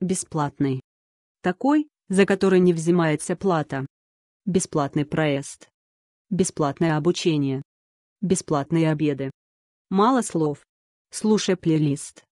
Бесплатный. Такой, за который не взимается плата. Бесплатный проезд. Бесплатное обучение. Бесплатные обеды. Мало слов. Слушай плейлист.